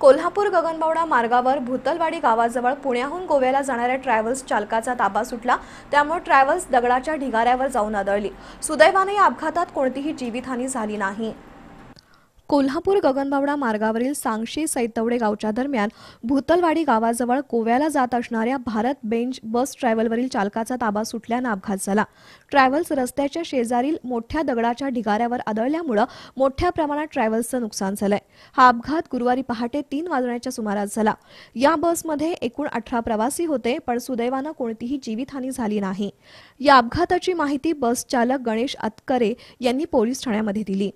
कोल्हापूर गगनबावडा मार्गावर भूतलवाडी गावाजवळ पुण्याहून गोव्याला जाणाऱ्या ट्रॅव्हल्स चालकाचा ताबा सुटला त्यामुळे ट्रॅव्हल्स दगडाच्या ढिगाऱ्यावर जाऊन आदळली सुदैवाने या अपघातात कोणतीही जीवितहानी झाली नाही कोल्हापूर गगनबावडा मार्गावरील सांगशी सैतवडे गावच्या दरम्यान भूतलवाडी गावाजवळ कोव्याला जात असणाऱ्या भारत बेंच बस ट्रॅव्हलवरील चालकाचा ताबा सुटल्यानं अपघात झाला ट्रॅव्हल्स रस्त्याच्या शेजारील मोठ्या दगडाच्या ढिगाऱ्यावर आदळल्यामुळे मोठ्या प्रमाणात ट्रॅव्हल्सचं नुकसान झालंय हा अपघात गुरुवारी पहाटे तीन वाजण्याच्या सुमारास झाला या बसमध्ये एकूण अठरा प्रवासी होते पण सुदैवानं कोणतीही जीवितहानी झाली नाही या अपघाताची माहिती बस चालक गणेश अतकरे यांनी पोलीस ठाण्यामध्ये दिली